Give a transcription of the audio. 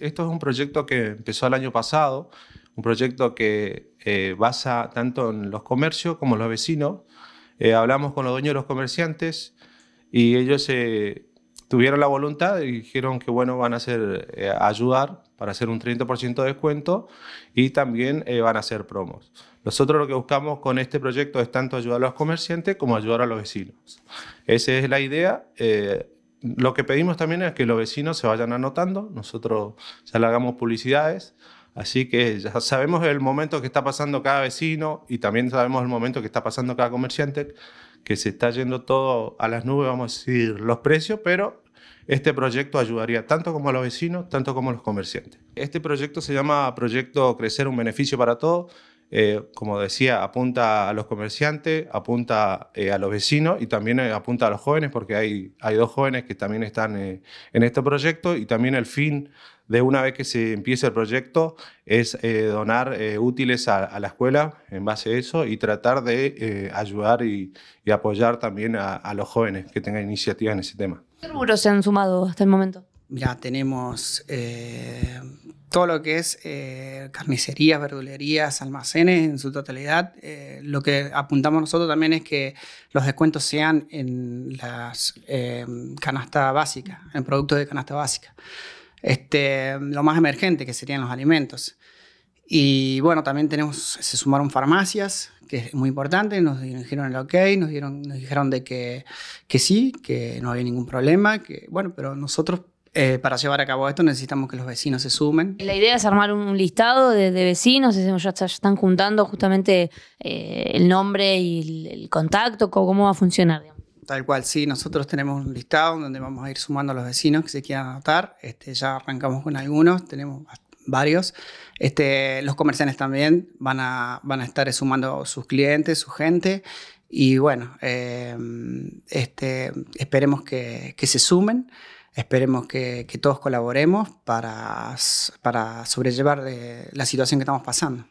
esto es un proyecto que empezó el año pasado, un proyecto que eh, basa tanto en los comercios como en los vecinos. Eh, hablamos con los dueños de los comerciantes y ellos eh, tuvieron la voluntad y dijeron que bueno, van a hacer, ayudar para hacer un 30% de descuento y también van a hacer promos. Nosotros lo que buscamos con este proyecto es tanto ayudar a los comerciantes como ayudar a los vecinos. Esa es la idea lo que pedimos también es que los vecinos se vayan anotando, nosotros ya le hagamos publicidades, así que ya sabemos el momento que está pasando cada vecino y también sabemos el momento que está pasando cada comerciante, que se está yendo todo a las nubes, vamos a decir, los precios, pero este proyecto ayudaría tanto como a los vecinos, tanto como a los comerciantes. Este proyecto se llama Proyecto Crecer un Beneficio para Todos eh, como decía, apunta a los comerciantes, apunta eh, a los vecinos y también eh, apunta a los jóvenes, porque hay, hay dos jóvenes que también están en este proyecto y también el fin de una vez que se empiece el proyecto es donar útiles a, la escuela en base a eso y tratar de ayudar y, apoyar también a, los jóvenes que tengan iniciativas en ese tema. ¿Qué rubros se han sumado hasta el momento? Mira, tenemos eh, todo lo que es eh, carnicerías, verdulerías, almacenes en su totalidad. Eh, lo que apuntamos nosotros también es que los descuentos sean en las canasta básica, en productos de canasta básica. Este, lo más emergente que serían los alimentos. Y bueno, también tenemos, se sumaron farmacias, que es muy importante, nos dijeron el ok, nos, dieron, nos dijeron de que, que sí, que no había ningún problema, que bueno, pero nosotros eh, para llevar a cabo esto necesitamos que los vecinos se sumen. La idea es armar un listado de, vecinos, ya, están juntando justamente eh, el nombre y el, contacto, cómo, va a funcionar. Tal cual, sí, nosotros tenemos un listado donde vamos a ir sumando a los vecinos que se quieran anotar. Este, ya arrancamos con algunos, tenemos varios. Este, los comerciantes también van a, van a estar sumando sus clientes, su gente. Y bueno, eh, este, esperemos que, que se sumen. Esperemos que, todos colaboremos para, sobrellevar eh, la situación que estamos pasando.